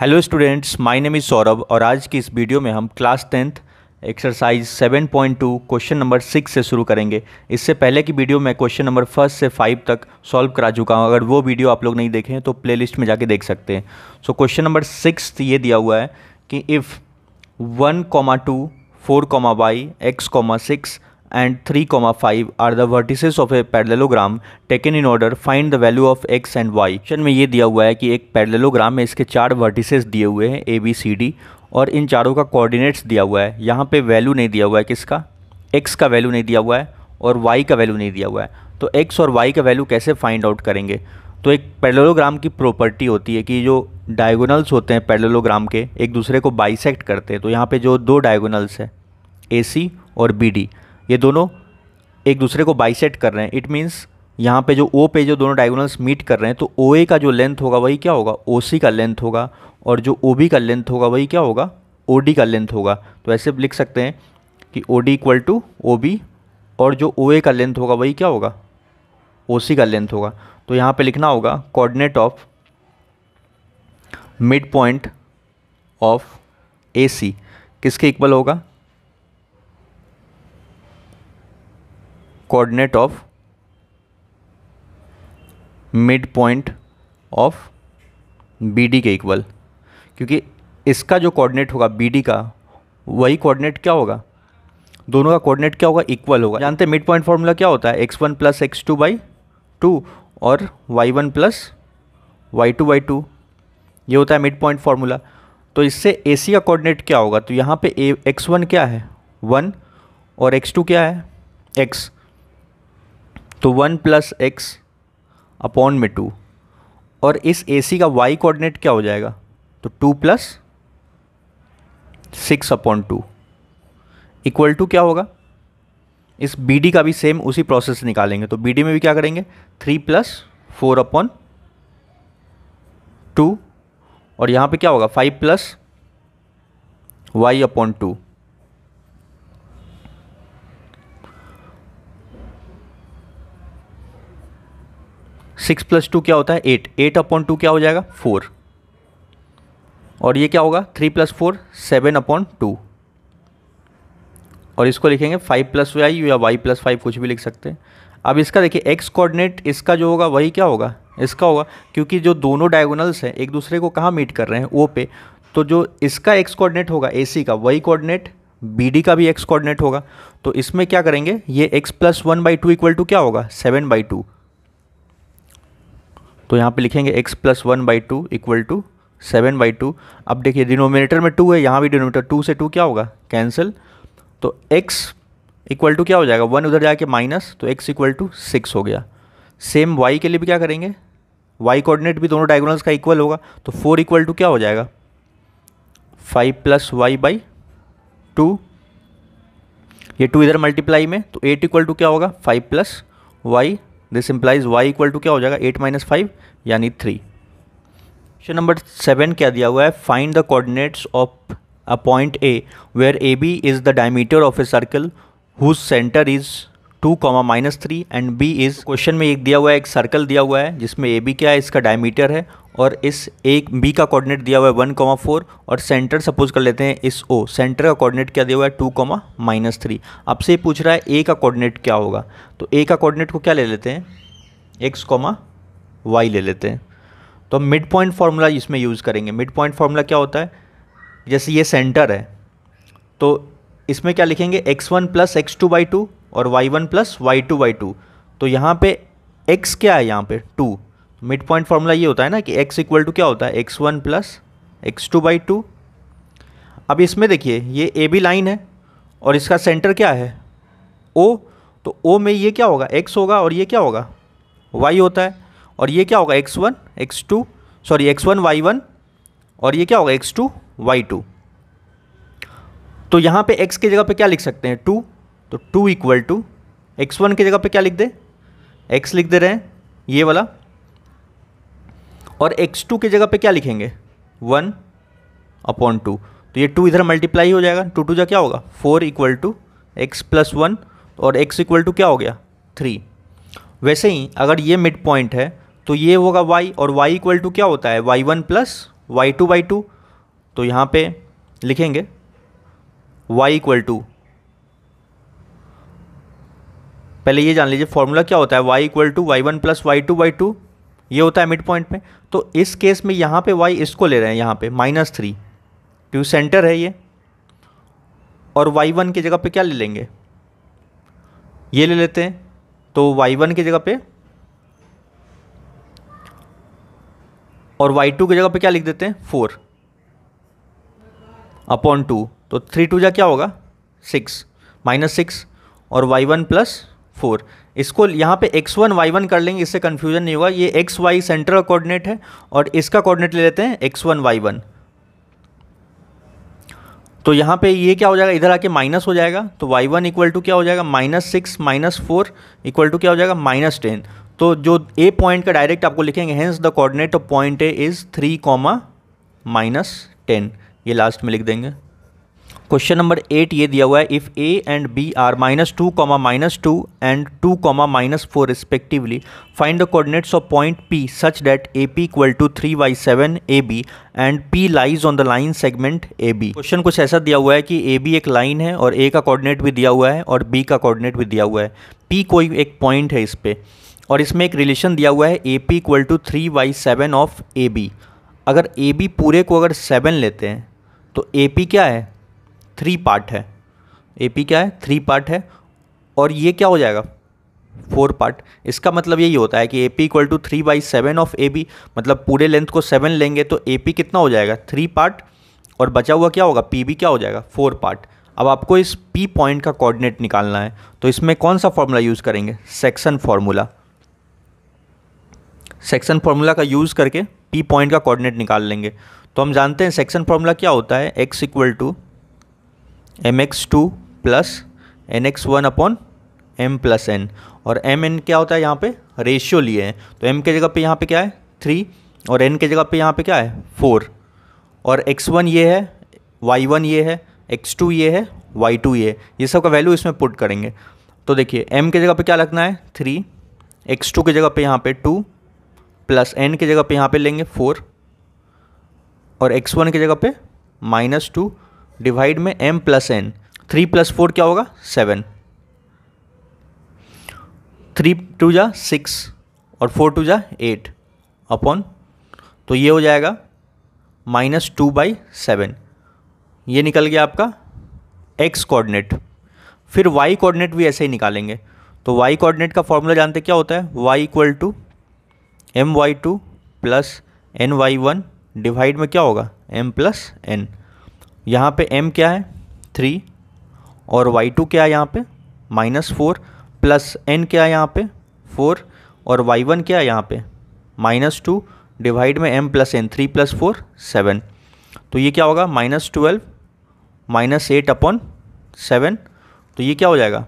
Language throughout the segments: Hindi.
hello students my name is Saurabh और आज की इस वीडियो में हम class tenth exercise 7.2 question number six से शुरू करेंगे इससे पहले की वीडियो में क्वेश्चन नंबर फर्स्ट से फाइव तक सॉल्व करा चुका हूँ अगर वो वीडियो आप लोग नहीं देखें तो प्लेलिस्ट में जाके देख सकते हैं सो क्वेश्चन नंबर सिक्स ये दिया हुआ है कि if one comma two four comma Y X comma six and 3,5 are the vertices of a parallelogram taken in order find the value of x and y question में ये दिया हुआ है कि एक पैरेललोग्राम में इसके चार वर्टिसेस दिए हुए हैं ए बी सी डी और इन चारों का कोऑर्डिनेट्स दिया हुआ है यहाँ पे वैल्यू नहीं दिया हुआ है किसका एक्स का वैल्यू नहीं दिया हुआ है और वाई का वैल्यू नहीं दिया हुआ है तो एक्स और वाई का वैल्यू कैसे फाइंड आउट करेंगे तो एक पैरेललोग्राम की प्रॉपर्टी होती है कि जो डायगोनल्स होते हैं पैरेललोग्राम के एक दूसरे को बाइसेक्ट करते हैं तो यहाँ पे जो दो डायगोनल्स है ए सी और बी डी ये दोनों एक दूसरे को बाइसेट कर रहे हैं इट मीन्स यहाँ पे जो ओ पे जो दोनों डायगोनल्स मीट कर रहे हैं तो ओ ए का जो लेंथ होगा वही क्या होगा ओ सी का लेंथ होगा और जो ओ बी का लेंथ होगा वही क्या होगा ओ डी का लेंथ होगा तो ऐसे लिख सकते हैं कि O D equal to O B और जो ओ ए का लेंथ होगा वही क्या होगा ओ सी का लेंथ होगा तो यहाँ पे लिखना होगा coordinate of mid point of A C किसके इक्वल होगा coordinate of mid of B D के इक्वल क्योंकि इसका जो कोऑर्डिनेट होगा बी का वही कोऑर्डिनेट क्या होगा दोनों का कोऑर्डिनेट क्या होगा इक्वल होगा जानते हैं मिड पॉइंट फार्मूला क्या होता है X one plus X two by two और Y one plus Y two by two ये होता है मिड पॉइंट फार्मूला तो इससे ए सी का कोऑर्डिनेट क्या होगा तो यहाँ पे एक्स वन क्या है वन और एक्स टू क्या है एक्स तो वन प्लस एक्स अपॉन में टू और इस ए सी का वाई कोऑर्डिनेट क्या हो जाएगा तो two plus six upon two equal to क्या होगा इस बी डी का भी सेम उसी प्रोसेस निकालेंगे तो बी डी में भी क्या करेंगे three plus four upon two और यहाँ पे क्या होगा five plus Y upon two six plus two क्या होता है एट एट अपॉन टू क्या हो जाएगा फोर और ये क्या होगा three plus four seven upon two और इसको लिखेंगे फाइव प्लस वाई या वाई प्लस फाइव कुछ भी लिख सकते हैं अब इसका देखिए एक्स कोऑर्डिनेट इसका जो होगा वही क्या होगा इसका होगा क्योंकि जो दोनों डायगोनल्स हैं एक दूसरे को कहाँ मीट कर रहे हैं ओ पे तो जो इसका एक्स कोऑर्डिनेट होगा ए का वही कोऑर्डिनेट बी का भी एक्स कोऑर्डिनेट होगा तो इसमें क्या करेंगे ये X plus one by two equal to क्या होगा सेवन बाई टू तो यहाँ पे लिखेंगे x plus one by two equal to seven by two अब देखिए डिनोमिनेटर में टू है यहाँ भी डिनोमिनेटर टू से टू क्या होगा कैंसिल तो x इक्वल टू क्या हो जाएगा वन उधर जाके माइनस तो x इक्वल टू सिक्स हो गया सेम y के लिए भी क्या करेंगे y कोऑर्डिनेट भी दोनों डायगोनल्स का इक्वल होगा तो फोर इक्वल टू क्या हो जाएगा five plus Y by two ये टू इधर मल्टीप्लाई में तो एट इक्वल टू क्या होगा five plus Y this implies Y equal to क्या हो जाएगा एट माइनस फाइव यानी थ्री क्वेश्चन नंबर सेवन क्या दिया हुआ है find the coordinates of a point A where A B is the diameter of a circle whose centre is two comma minus three and B is question में एक दिया हुआ है एक सर्कल दिया हुआ है जिसमें ए बी क्या है इसका डायमीटर है और इस एक बी का कोऑर्डिनेट दिया हुआ है वन कॉमा फोर और सेंटर सपोज कर लेते हैं इस ओ सेंटर का कोऑर्डिनेट क्या दिया हुआ है टू कॉमा माइनस थ्री आपसे ये पूछ रहा है ए का कोऑर्डिनेट क्या होगा तो ए का कोऑर्डिनेट को क्या ले लेते हैं एक्स कॉमा वाई ले लेते हैं तो मिड पॉइंट फार्मूला इसमें यूज़ करेंगे मिड पॉइंट फार्मूला क्या होता है जैसे ये सेंटर है तो इसमें क्या लिखेंगे X one plus X two by two और Y one plus Y two Y two तो यहाँ पे एक्स क्या है यहाँ पे टू मिड पॉइंट फार्मूला ये होता है ना कि एक्स इक्वल टू क्या होता है X one plus X two by two अब इसमें देखिए ये ए बी लाइन है और इसका सेंटर क्या है ओ तो ओ में ये क्या होगा एक्स होगा और ये क्या होगा वाई होता है और ये क्या होगा X one X two sorry X one Y one और ये क्या होगा एक्स टू वाई टू तो यहाँ पे एक्स की जगह पे क्या लिख सकते हैं टू तो two equal to X one की जगह पे क्या लिख दे एक्स लिख दे रहे हैं ये वाला और एक्स टू की जगह पे क्या लिखेंगे वन अपॉन टू तो ये टू इधर मल्टीप्लाई हो जाएगा टू टू जा क्या होगा four equal to X plus one और एक्स इक्वल टू क्या हो गया थ्री वैसे ही अगर ये मिड पॉइंट है तो ये होगा वाई और वाई इक्वल टू क्या होता है Y one plus Y two Y two तो यहाँ पे लिखेंगे वाई इक्वल टू पहले ये जान लीजिए फॉर्मूला क्या होता है Y equal to Y one plus Y two Y two ये होता है मिड पॉइंट में तो इस केस में यहाँ पे वाई इसको ले रहे हैं यहाँ पे माइनस थ्री क्योंकि सेंटर है ये और वाई वन की जगह पे क्या ले लेंगे ये ले लेते हैं तो वाई वन की जगह पे और वाई टू की जगह पे क्या लिख देते हैं फोर अपॉन टू तो थ्री टू जा क्या होगा सिक्स माइनस सिक्स और वाई वन प्लस फोर इसको यहाँ पे एक्स वन वाई वन कर लेंगे इससे कन्फ्यूजन नहीं होगा ये एक्स वाई सेंट्रल कोऑर्डिनेट है और इसका कोऑर्डिनेट ले लेते हैं एक्स वन वाई वन तो यहाँ पे ये क्या हो जाएगा इधर आके माइनस हो जाएगा तो वाई वन इक्वल टू क्या हो जाएगा minus six minus four equal to क्या हो जाएगा माइनस टेन तो जो ए पॉइंट का डायरेक्ट आपको लिखेंगे hence the coordinate of point A is three comma minus ten ये लास्ट में लिख देंगे क्वेश्चन नंबर एट ये दिया हुआ है if A and B are minus two comma minus two and two comma minus four respectively find the coordinates of point P such that A P equal to three by seven A B and P lies on the line segment A B question कुछ ऐसा दिया हुआ है कि ए बी एक लाइन है और ए का कोऑर्डिनेट भी दिया हुआ है और बी का कोऑर्डिनेट भी दिया हुआ है पी कोई एक पॉइंट है इस पर और इसमें एक रिलेशन दिया हुआ है A P equal to three by seven of A B अगर ए बी पूरे को अगर सेवन लेते हैं तो ए पी क्या है थ्री पार्ट है ए पी क्या है थ्री पार्ट है और ये क्या हो जाएगा फोर पार्ट इसका मतलब यही होता है कि A P equal to three by seven of A B मतलब पूरे लेंथ को सेवन लेंगे तो ए पी कितना हो जाएगा थ्री पार्ट और बचा हुआ क्या होगा पी बी क्या हो जाएगा फोर पार्ट अब आपको इस पी पॉइंट का कोऑर्डिनेट निकालना है तो इसमें कौन सा फॉर्मूला यूज़ करेंगे सेक्शन फार्मूला सेक्शन फार्मूला का यूज़ करके पी पॉइंट का कोऑर्डिनेट निकाल लेंगे तो हम जानते हैं सेक्शन फार्मूला क्या होता है X equal to M X two plus N X one upon M plus N और एम एन क्या होता है यहाँ पे रेशियो लिए हैं तो एम के जगह पे यहाँ पे क्या है थ्री और एन के जगह पे यहाँ पे क्या है फोर और एक्स वन ये है वाई वन ये है एक्स टू ये है वाई टू ये ये सब का वैल्यू इसमें पुट करेंगे तो देखिए एम के जगह पे क्या रखना है थ्री एक्स टू के जगह पे यहाँ पे टू प्लस एन के जगह पे यहाँ पे लेंगे फोर और एक्स वन के जगह पे माइनस टू डिवाइड में m plus N three plus four क्या होगा सेवन थ्री टू जा सिक्स और फोर टू जा एट अपॉन तो ये हो जाएगा माइनस टू बाई सेवन ये निकल गया आपका एक्स कोऑर्डिनेट फिर वाई कोऑर्डिनेट भी ऐसे ही निकालेंगे तो वाई कोऑर्डिनेट का फॉर्मूला जानते क्या होता है Y equal to M Y two plus N Y one divide में क्या होगा एम प्लस एन यहाँ पे m क्या है थ्री और y2 क्या है यहाँ पे माइनस फोर प्लस n क्या है यहाँ पे फोर और y1 क्या है यहाँ पे माइनस टू डिवाइड में m plus N three plus four seven तो ये क्या होगा minus twelve minus eight upon seven तो ये क्या हो जाएगा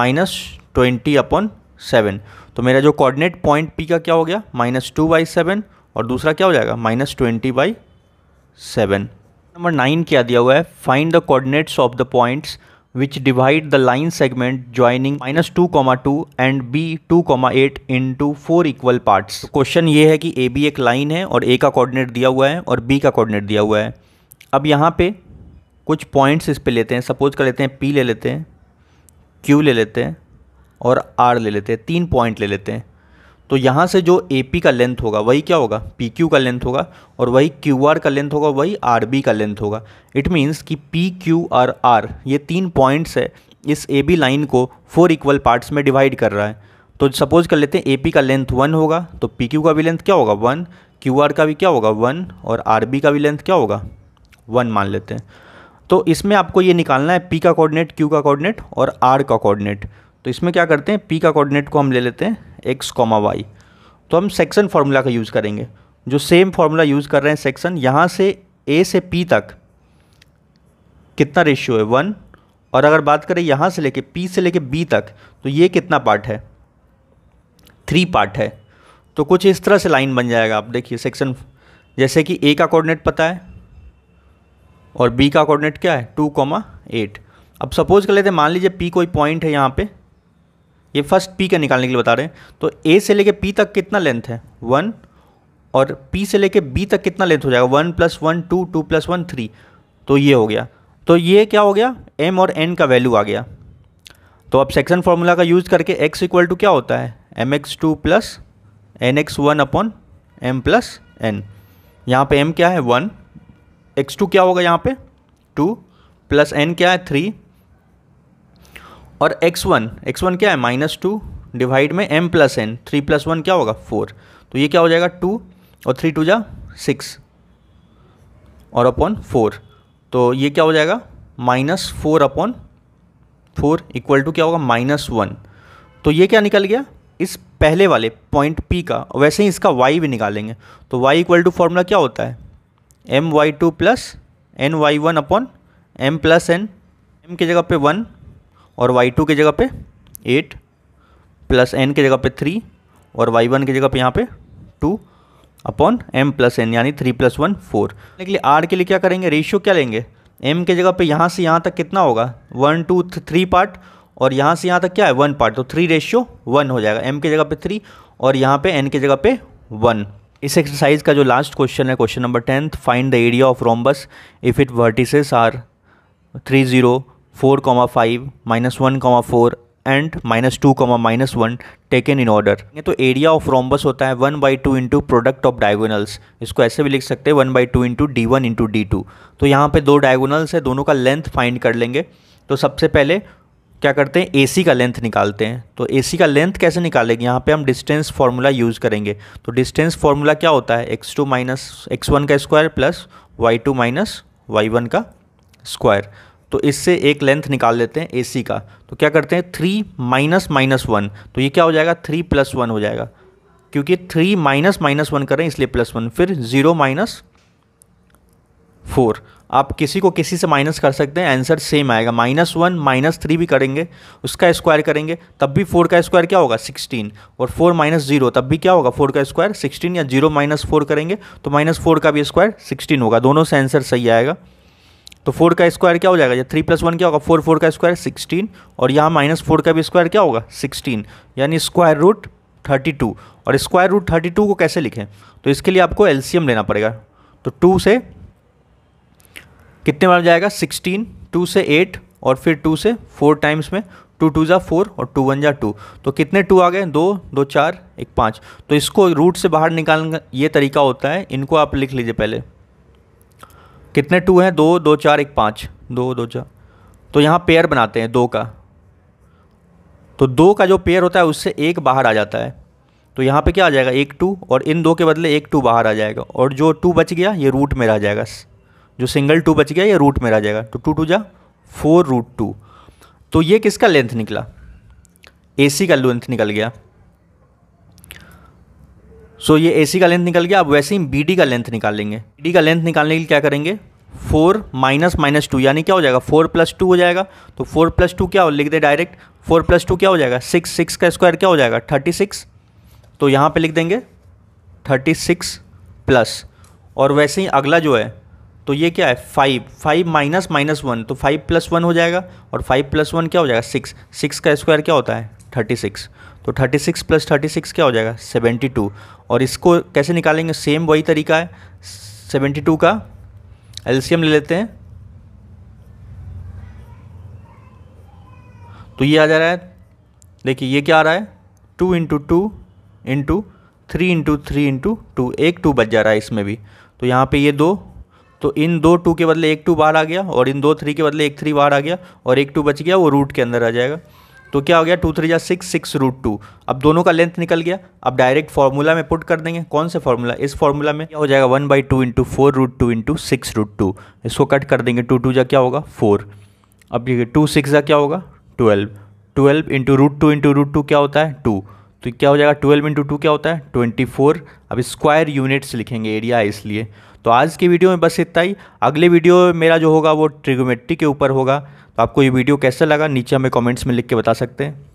माइनस ट्वेंटी अपॉन सेवन तो मेरा जो कोऑर्डिनेट पॉइंट पी का क्या हो गया माइनस टू बाई सेवन और दूसरा क्या हो जाएगा minus twenty by seven number nine क्या दिया हुआ है find the coordinates of the points which divide the line segment joining minus two comma two and B two comma eight into four equal parts question ये है कि ए बी एक लाइन है और ए का कोऑर्डिनेट दिया हुआ है और बी का कोऑर्डिनेट दिया हुआ है अब यहाँ पे कुछ पॉइंट्स इस पे लेते हैं सपोज कर लेते हैं पी ले लेते हैं क्यू ले लेते हैं और आर ले लेते हैं तीन पॉइंट ले लेते हैं तो यहाँ से जो ए पी का लेंथ होगा वही क्या होगा पी क्यू का लेंथ होगा और वही क्यू आर का लेंथ होगा वही आर बी का लेंथ होगा इट मीन्स कि पी क्यू आर आर ये तीन पॉइंट्स है इस ए बी लाइन को फोर इक्वल पार्ट्स में डिवाइड कर रहा है तो सपोज कर लेते हैं ए पी का लेंथ वन होगा तो पी क्यू का भी लेंथ क्या होगा वन क्यू आर का भी क्या होगा वन और आर बी का भी लेंथ क्या होगा वन मान लेते हैं तो इसमें आपको ये निकालना है पी का कोऑर्डिनेट क्यू का कोऑर्डिनेट और आर का कोऑर्डिनेट तो इसमें क्या करते हैं पी का कोऑर्डिनेट को हम ले लेते हैं एक्स कॉमा वाई तो हम सेक्शन फार्मूला का यूज़ करेंगे जो सेम फार्मूला यूज़ कर रहे हैं सेक्शन यहाँ से ए से पी तक कितना रेशियो है वन और अगर बात करें यहाँ से लेके पी से लेके बी तक तो ये कितना पार्ट है थ्री पार्ट है तो कुछ इस तरह से लाइन बन जाएगा आप देखिए सेक्शन जैसे कि ए का कोऑर्डिनेट पता है और बी का कोऑर्डिनेट क्या है टू कॉमा एट अब सपोज कर लेते हैं मान लीजिए पी कोई पॉइंट है यहाँ पे ये फर्स्ट पी का निकालने के लिए बता रहे हैं तो ए से लेके पी तक कितना लेंथ है वन और पी से लेके बी तक कितना लेंथ हो जाएगा one plus one two two plus one three तो ये हो गया तो ये क्या हो गया एम और एन का वैल्यू आ गया तो अब सेक्शन फार्मूला का यूज़ करके एक्स इक्वल टू क्या होता है M X two plus N X one upon M plus N यहाँ पर एम क्या है वन एक्स टू क्या होगा यहाँ पे टू प्लस एन क्या है थ्री और एक्स वन एक्स वन क्या है माइनस टू डिवाइड में M plus N three plus one क्या होगा फोर तो ये क्या हो जाएगा टू और थ्री टू जा सिक्स और अपॉन फोर तो ये क्या हो जाएगा minus four upon four equal to क्या होगा माइनस वन तो ये क्या निकल गया इस पहले वाले पॉइंट पी का वैसे ही इसका वाई भी निकालेंगे तो वाई इक्वल टू फॉर्मूला क्या होता है M Y two plus N Y one upon M plus N M की जगह पे वन और वाई टू की जगह पे एट प्लस एन के जगह पे थ्री और वाई वन की जगह पे यहाँ पे two upon M plus N यानी थ्री प्लस वन फोर के लिए आर के लिए क्या करेंगे रेशियो क्या लेंगे एम के जगह पे यहाँ से यहाँ तक कितना होगा वन टू थ्री पार्ट और यहाँ से यहाँ तक क्या है वन पार्ट तो थ्री रेशियो वन हो जाएगा एम के जगह पे थ्री और यहाँ पे एन के जगह पे वन इस एक्सरसाइज का जो लास्ट क्वेश्चन है question number tenth find the area of rhombus if it vertices are three zero four comma five minus one comma four and minus two comma minus one taken in order ये तो एरिया ऑफ रोम्बस होता है one by two into product of diagonals इसको ऐसे भी लिख सकते हैं one by two into D one into D two तो यहाँ पे दो डायगोनल्स है दोनों का लेंथ फाइंड कर लेंगे तो सबसे पहले क्या करते हैं ए का लेंथ निकालते हैं तो ए का लेंथ कैसे निकालेंगे यहाँ पे हम डिस्टेंस फार्मूला यूज़ करेंगे तो डिस्टेंस फार्मूला क्या होता है X two minus X one का square plus Y two minus Y one का स्क्वायर तो इससे एक लेंथ निकाल लेते हैं ए का तो क्या करते हैं थ्री माइनस माइनस वन तो ये क्या हो जाएगा थ्री प्लस वन हो जाएगा क्योंकि थ्री माइनस माइनस वन करें इसलिए प्लस वन फिर ज़ीरो माइनस फोर आप किसी को किसी से माइनस कर सकते हैं आंसर सेम आएगा माइनस वन माइनस थ्री भी करेंगे उसका स्क्वायर करेंगे तब भी फोर का स्क्वायर क्या होगा सिक्सटीन और फोर माइनस जीरो तब भी क्या होगा फोर का स्क्वायर सिक्सटीन या जीरो माइनस फोर करेंगे तो माइनस फोर का भी स्क्वायर सिक्सटीन होगा दोनों से आंसर सही आएगा तो फोर का स्क्वायर क्या हो जाएगा या थ्री प्लस वन क्या होगा फोर फोर का स्क्वायर सिक्सटीन और यहाँ माइनस फोर का भी स्क्वायर क्या होगा सिक्सटीन यानी स्क्वायर रूट थर्टी टू और स्क्वायर रूट थर्टी टू को कैसे लिखें तो इसके लिए आपको एलसीएम लेना पड़ेगा तो टू से कितने बार जाएगा सिक्सटीन टू से एट और फिर टू से फोर टाइम्स में टू टू ज़ा फोर और टू वन ज़ा टू तो कितने टू आ गए दो दो चार एक पाँच तो इसको रूट से बाहर निकालने का ये तरीका होता है इनको आप लिख लीजिए पहले कितने टू हैं दो दो चार एक पाँच दो दो चार तो यहाँ पेयर बनाते हैं दो का तो दो का जो पेयर होता है उससे एक बाहर आ जाता है तो यहाँ पे क्या आ जाएगा एक टू और इन दो के बदले एक टू बाहर आ जाएगा और जो टू बच गया ये रूट में रह जाएगा जो सिंगल टू बच गया ये रूट में रह जाएगा तो टू टू जा फोर रूट टू तो ये किसका लेंथ निकला ए का लेंथ निकल गया सो ये ए का लेंथ निकल गया अब वैसे ही बी का लेंथ निकाल लेंगे बी का लेंथ निकालने के लिए क्या करेंगे फोर माइनस माइनस टू यानी क्या हो जाएगा फोर प्लस टू हो जाएगा तो फोर प्लस टू क्या हो लिख दे डायरेक्ट फोर प्लस टू क्या हो जाएगा सिक्स सिक्स का स्क्वायर क्या हो जाएगा थर्टी सिक्स तो यहाँ पे लिख देंगे थर्टी सिक्स प्लस और वैसे ही अगला जो है तो ये क्या है five five minus minus one तो फाइव प्लस वन हो जाएगा और फाइव प्लस वन क्या हो जाएगा सिक्स सिक्स का स्क्वायर क्या होता है थर्टी सिक्स तो thirty six plus thirty six क्या हो जाएगा सेवेंटी टू और इसको कैसे निकालेंगे सेम वही तरीका है सेवेंटी टू का एल्शियम ले लेते हैं तो ये आ जा रहा है देखिए ये क्या आ रहा है two into two into three into three into two एक टू बच जा रहा है इसमें भी तो यहाँ पे ये दो तो इन दो टू के बदले एक टू बाहर आ गया और इन दो थ्री के बदले एक थ्री बाहर आ गया और एक टू बच गया वो रूट के अंदर आ जाएगा तो क्या हो गया टू थ्री या सिक्स सिक्स रूट टू अब दोनों का लेंथ निकल गया अब डायरेक्ट फार्मूला में पुट कर देंगे कौन से फार्मूला इस फार्मूला में क्या हो जाएगा one by two into four root two into six root two इसको कट कर देंगे टू टू जा क्या होगा फोर अब ये टू सिक्स जा क्या होगा twelve twelve into root two into root two क्या होता है टू तो क्या हो जाएगा ट्वेल्व इंटू टू क्या होता है ट्वेंटी फोर अब स्क्वायर यूनिट्स लिखेंगे एरिया इसलिए तो आज की वीडियो में बस इतना ही अगले वीडियो मेरा जो होगा वो ट्रिगोमेट्री के ऊपर होगा आपको ये वीडियो कैसा लगा नीचे हमें कमेंट्स में लिख के बता सकते हैं